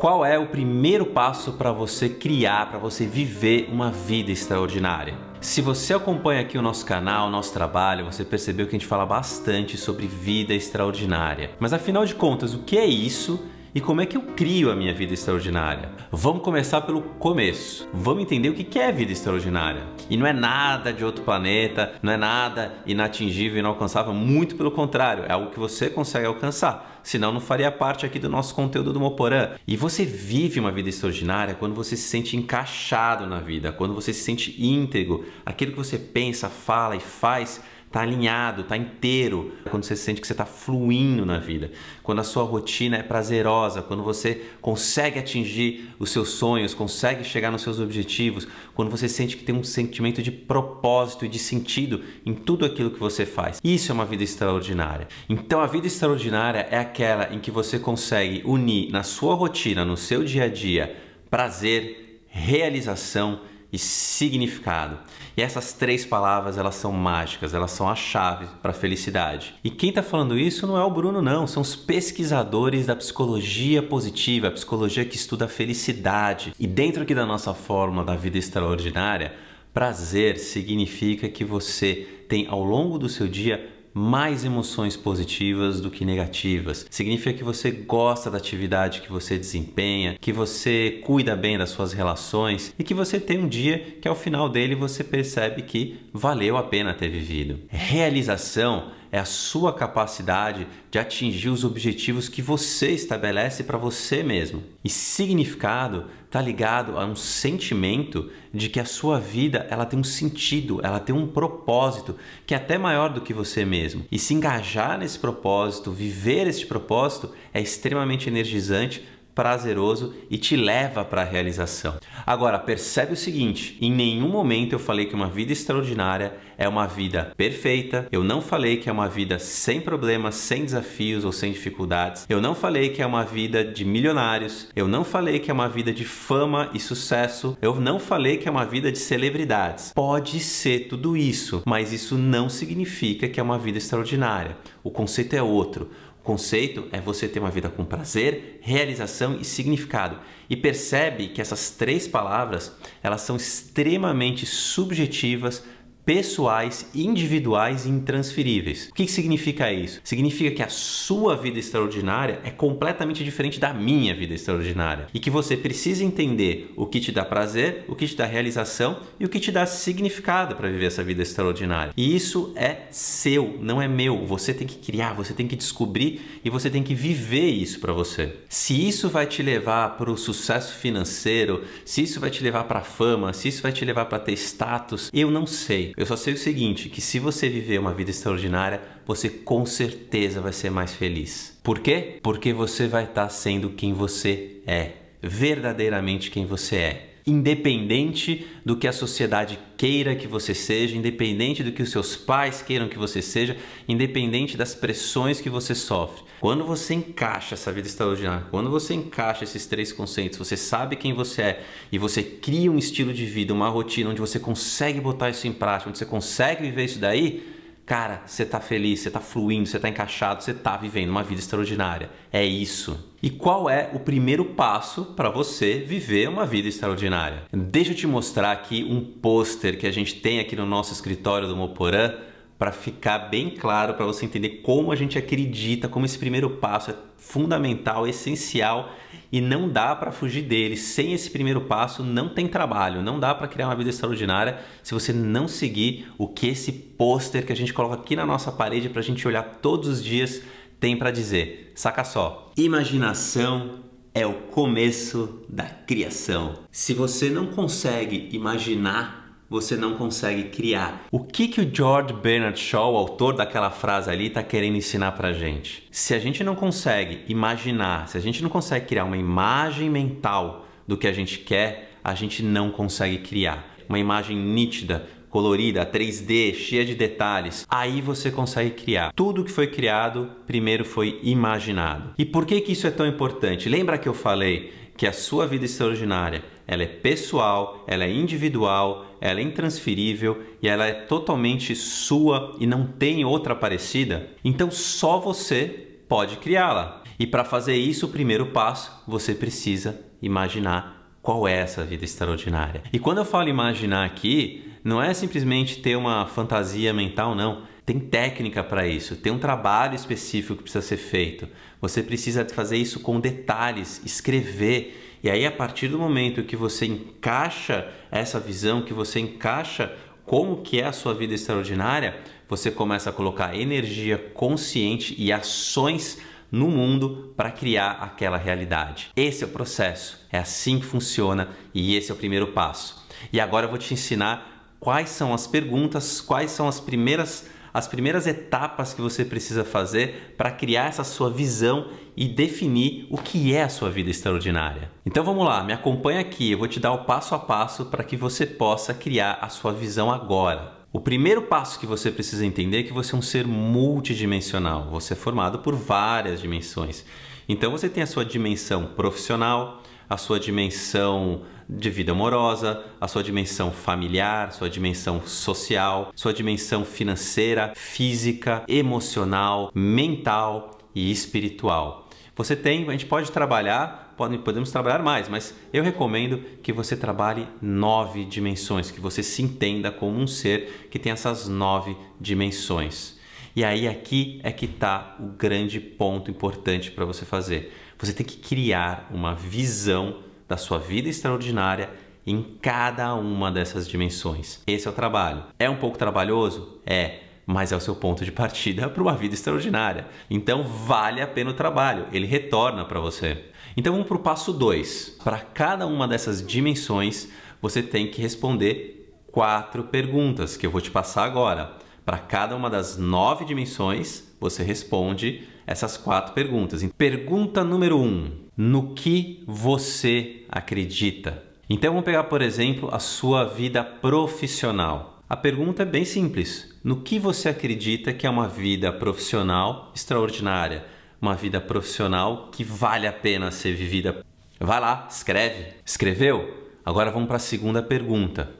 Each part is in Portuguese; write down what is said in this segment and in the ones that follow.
Qual é o primeiro passo para você criar, para você viver uma vida extraordinária? Se você acompanha aqui o nosso canal, o nosso trabalho, você percebeu que a gente fala bastante sobre vida extraordinária. Mas afinal de contas, o que é isso e como é que eu crio a minha vida extraordinária. Vamos começar pelo começo. Vamos entender o que é vida extraordinária. E não é nada de outro planeta, não é nada inatingível, inalcançável, muito pelo contrário, é algo que você consegue alcançar. Senão não faria parte aqui do nosso conteúdo do Moporã. E você vive uma vida extraordinária quando você se sente encaixado na vida, quando você se sente íntegro, aquilo que você pensa, fala e faz tá alinhado, tá inteiro, quando você sente que você está fluindo na vida, quando a sua rotina é prazerosa, quando você consegue atingir os seus sonhos, consegue chegar nos seus objetivos, quando você sente que tem um sentimento de propósito e de sentido em tudo aquilo que você faz. Isso é uma vida extraordinária. Então a vida extraordinária é aquela em que você consegue unir na sua rotina, no seu dia a dia, prazer, realização e significado. E essas três palavras, elas são mágicas, elas são a chave para a felicidade. E quem está falando isso não é o Bruno não, são os pesquisadores da psicologia positiva, a psicologia que estuda a felicidade. E dentro aqui da nossa fórmula da vida extraordinária, prazer significa que você tem ao longo do seu dia mais emoções positivas do que negativas. Significa que você gosta da atividade que você desempenha, que você cuida bem das suas relações e que você tem um dia que ao final dele você percebe que valeu a pena ter vivido. Realização é a sua capacidade de atingir os objetivos que você estabelece para você mesmo. E significado está ligado a um sentimento de que a sua vida ela tem um sentido, ela tem um propósito que é até maior do que você mesmo. E se engajar nesse propósito, viver esse propósito é extremamente energizante prazeroso e te leva para a realização. Agora, percebe o seguinte: em nenhum momento eu falei que uma vida extraordinária é uma vida perfeita, eu não falei que é uma vida sem problemas, sem desafios ou sem dificuldades, eu não falei que é uma vida de milionários, eu não falei que é uma vida de fama e sucesso, eu não falei que é uma vida de celebridades. Pode ser tudo isso, mas isso não significa que é uma vida extraordinária. O conceito é outro. Conceito é você ter uma vida com prazer, realização e significado. E percebe que essas três palavras, elas são extremamente subjetivas pessoais, individuais e intransferíveis. O que, significa isso? Significa que a sua vida extraordinária é completamente diferente da minha vida extraordinária e que você precisa entender o que te dá prazer, o que te dá realização e o que te dá significado para viver essa vida extraordinária. E isso é seu, não é meu. Você tem que criar, você tem que descobrir e você tem que viver isso para você. Se isso vai te levar para o sucesso financeiro, se isso vai te levar para a fama, se isso vai te levar para ter status, eu não sei. Eu só sei o seguinte, que se você viver uma vida extraordinária, você com certeza vai ser mais feliz. Por quê? Porque você vai estar tá sendo quem você é, verdadeiramente quem você é independente do que a sociedade queira que você seja, independente do que os seus pais queiram que você seja, independente das pressões que você sofre. Quando você encaixa essa vida extraordinária, quando você encaixa esses três conceitos, você sabe quem você é e você cria um estilo de vida, uma rotina onde você consegue botar isso em prática, onde você consegue viver isso daí, cara, você tá feliz, você tá fluindo, você tá encaixado, você tá vivendo uma vida extraordinária. É isso. E qual é o primeiro passo para você viver uma vida extraordinária? Deixa eu te mostrar aqui um pôster que a gente tem aqui no nosso escritório do Moporã para ficar bem claro, para você entender como a gente acredita, como esse primeiro passo é fundamental, essencial e não dá para fugir dele. Sem esse primeiro passo, não tem trabalho, não dá para criar uma vida extraordinária se você não seguir o que esse pôster que a gente coloca aqui na nossa parede para a gente olhar todos os dias tem para dizer. Saca só. Imaginação é o começo da criação. Se você não consegue imaginar você não consegue criar. O que, que o George Bernard Shaw, autor daquela frase ali, está querendo ensinar para gente? Se a gente não consegue imaginar, se a gente não consegue criar uma imagem mental do que a gente quer, a gente não consegue criar. Uma imagem nítida, colorida, 3D, cheia de detalhes. Aí você consegue criar. Tudo que foi criado primeiro foi imaginado. E por que que isso é tão importante? Lembra que eu falei que a sua vida extraordinária, ela é pessoal, ela é individual, ela é intransferível e ela é totalmente sua e não tem outra parecida, então só você pode criá-la. E para fazer isso, o primeiro passo, você precisa imaginar qual é essa vida extraordinária. E quando eu falo imaginar aqui, não é simplesmente ter uma fantasia mental, não tem técnica para isso, tem um trabalho específico que precisa ser feito. Você precisa fazer isso com detalhes, escrever. E aí, a partir do momento que você encaixa essa visão, que você encaixa como que é a sua vida extraordinária, você começa a colocar energia consciente e ações no mundo para criar aquela realidade. Esse é o processo, é assim que funciona e esse é o primeiro passo. E agora eu vou te ensinar quais são as perguntas, quais são as primeiras as primeiras etapas que você precisa fazer para criar essa sua visão e definir o que é a sua vida extraordinária. Então vamos lá, me acompanha aqui, eu vou te dar o passo a passo para que você possa criar a sua visão agora. O primeiro passo que você precisa entender é que você é um ser multidimensional, você é formado por várias dimensões. Então você tem a sua dimensão profissional, a sua dimensão de vida amorosa, a sua dimensão familiar, sua dimensão social, sua dimensão financeira, física, emocional, mental e espiritual. Você tem, a gente pode trabalhar, pode, podemos trabalhar mais, mas eu recomendo que você trabalhe nove dimensões, que você se entenda como um ser que tem essas nove dimensões. E aí aqui é que está o grande ponto importante para você fazer. Você tem que criar uma visão da sua vida extraordinária em cada uma dessas dimensões. Esse é o trabalho. É um pouco trabalhoso? É, mas é o seu ponto de partida para uma vida extraordinária. Então vale a pena o trabalho, ele retorna para você. Então vamos para o passo 2. Para cada uma dessas dimensões, você tem que responder quatro perguntas que eu vou te passar agora. Para cada uma das nove dimensões, você responde essas quatro perguntas. Então, pergunta número um, no que você acredita? Então vamos pegar, por exemplo, a sua vida profissional. A pergunta é bem simples. No que você acredita que é uma vida profissional extraordinária? Uma vida profissional que vale a pena ser vivida? Vai lá, escreve. Escreveu? Agora vamos para a segunda pergunta.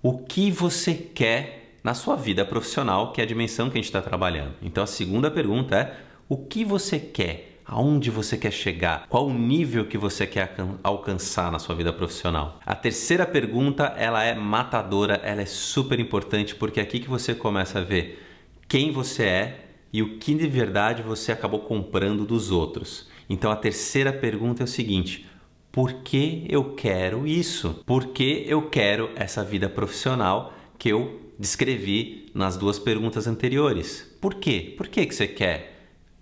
O que você quer na sua vida profissional, que é a dimensão que a gente está trabalhando. Então a segunda pergunta é: o que você quer? aonde você quer chegar, qual o nível que você quer alcançar na sua vida profissional. A terceira pergunta, ela é matadora, ela é super importante porque é aqui que você começa a ver quem você é e o que de verdade você acabou comprando dos outros. Então a terceira pergunta é o seguinte: por que eu quero isso? Por que eu quero essa vida profissional que eu descrevi nas duas perguntas anteriores. Por quê? Por que, que você quer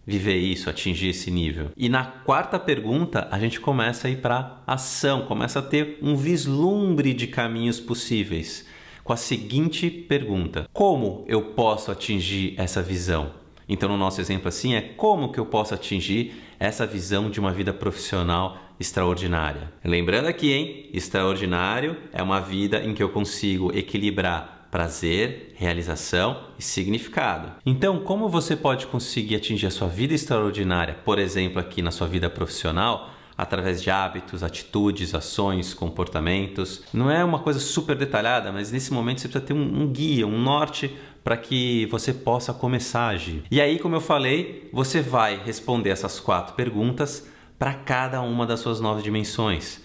viver isso, atingir esse nível? E na quarta pergunta, a gente começa a ir para ação, começa a ter um vislumbre de caminhos possíveis. Com a seguinte pergunta: Como eu posso atingir essa visão? Então, no nosso exemplo assim, é como que eu posso atingir essa visão de uma vida profissional extraordinária? Lembrando aqui, hein? Extraordinário é uma vida em que eu consigo equilibrar prazer, realização e significado. Então, como você pode conseguir atingir a sua vida extraordinária, por exemplo, aqui na sua vida profissional? através de hábitos, atitudes, ações, comportamentos. Não é uma coisa super detalhada, mas nesse momento você precisa ter um, um guia, um norte para que você possa começar a agir. E aí, como eu falei, você vai responder essas quatro perguntas para cada uma das suas nove dimensões.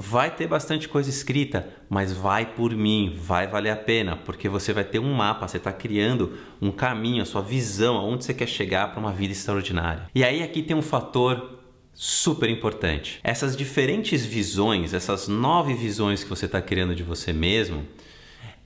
Vai ter bastante coisa escrita, mas vai por mim, vai valer a pena, porque você vai ter um mapa, você está criando um caminho, a sua visão, aonde você quer chegar para uma vida extraordinária. E aí aqui tem um fator super importante. Essas diferentes visões, essas nove visões que você está criando de você mesmo,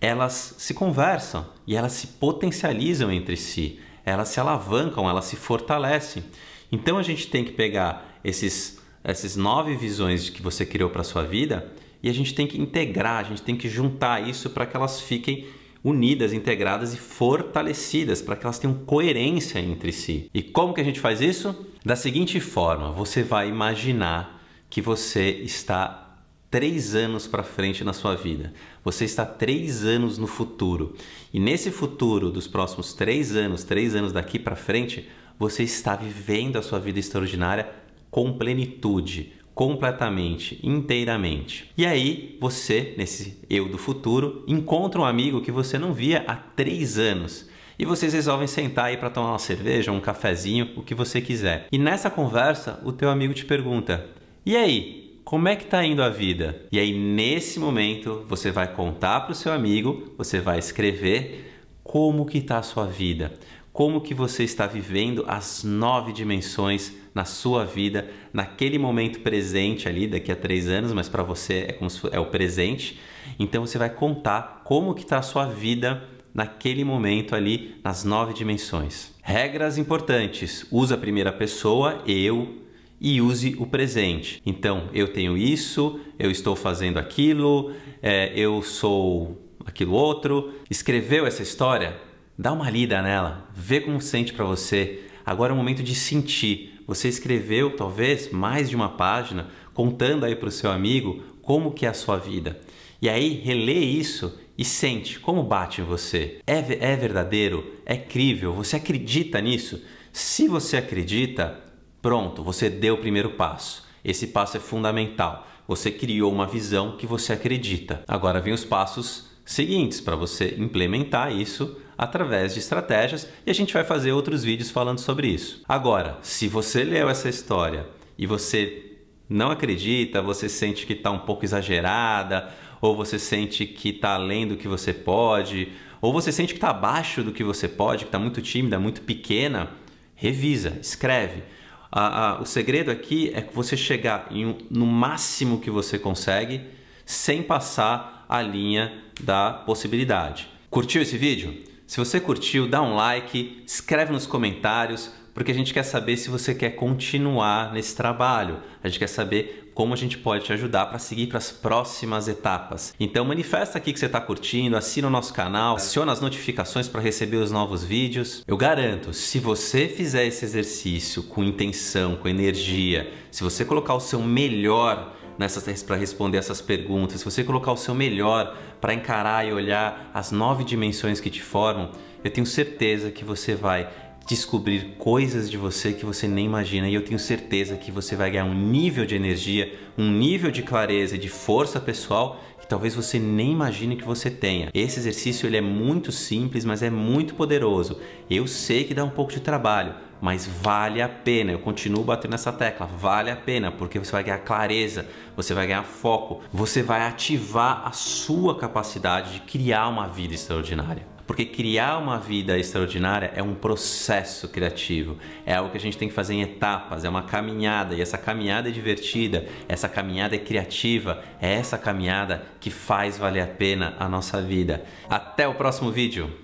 elas se conversam e elas se potencializam entre si, elas se alavancam, elas se fortalecem. Então a gente tem que pegar esses essas nove visões que você criou para sua vida e a gente tem que integrar, a gente tem que juntar isso para que elas fiquem unidas, integradas e fortalecidas, para que elas tenham coerência entre si. E como que a gente faz isso? Da seguinte forma, você vai imaginar que você está três anos para frente na sua vida. Você está três anos no futuro. E nesse futuro dos próximos três anos, três anos daqui para frente, você está vivendo a sua vida extraordinária com plenitude, completamente, inteiramente. E aí, você, nesse eu do futuro, encontra um amigo que você não via há três anos. E vocês resolvem sentar aí para tomar uma cerveja, um cafezinho, o que você quiser. E nessa conversa, o teu amigo te pergunta: "E aí, como é que tá indo a vida?". E aí nesse momento, você vai contar para o seu amigo, você vai escrever como que tá a sua vida? como que você está vivendo as nove dimensões na sua vida, naquele momento presente ali, daqui a três anos, mas para você é como se é o presente. Então você vai contar como que está a sua vida naquele momento ali, nas nove dimensões. Regras importantes: use a primeira pessoa, eu, e use o presente. Então, eu tenho isso, eu estou fazendo aquilo, é, eu sou aquilo outro. Escreveu essa história? Dá uma lida nela, vê como sente para você. Agora é o momento de sentir. Você escreveu talvez mais de uma página contando aí para o seu amigo como que é a sua vida. E aí relê isso e sente como bate em você. É, é verdadeiro? É crível? Você acredita nisso? Se você acredita, pronto, você deu o primeiro passo. Esse passo é fundamental. Você criou uma visão que você acredita. Agora vem os passos seguintes para você implementar isso através de estratégias e a gente vai fazer outros vídeos falando sobre isso. Agora, se você leu essa história e você não acredita, você sente que está um pouco exagerada, ou você sente que está além do que você pode, ou você sente que está abaixo do que você pode, que está muito tímida, muito pequena, revisa, escreve. Ah, ah, o segredo aqui é que você chegar um, no máximo que você consegue sem passar a linha da possibilidade. Curtiu esse vídeo? Se você curtiu, dá um like, escreve nos comentários, porque a gente quer saber se você quer continuar nesse trabalho. A gente quer saber como a gente pode te ajudar para seguir para as próximas etapas. Então manifesta aqui que você está curtindo, assina o nosso canal, aciona as notificações para receber os novos vídeos. Eu garanto, se você fizer esse exercício com intenção, com energia, se você colocar o seu melhor nessas para responder essas perguntas, se você colocar o seu melhor para encarar e olhar as nove dimensões que te formam, eu tenho certeza que você vai descobrir coisas de você que você nem imagina e eu tenho certeza que você vai ganhar um nível de energia, um nível de clareza e de força pessoal que talvez você nem imagine que você tenha. Esse exercício ele é muito simples, mas é muito poderoso. Eu sei que dá um pouco de trabalho, mas vale a pena. Eu continuo batendo nessa tecla, vale a pena, porque você vai ganhar clareza, você vai ganhar foco, você vai ativar a sua capacidade de criar uma vida extraordinária. Porque criar uma vida extraordinária é um processo criativo, é algo que a gente tem que fazer em etapas, é uma caminhada e essa caminhada é divertida, essa caminhada é criativa, é essa caminhada que faz valer a pena a nossa vida. Até o próximo vídeo!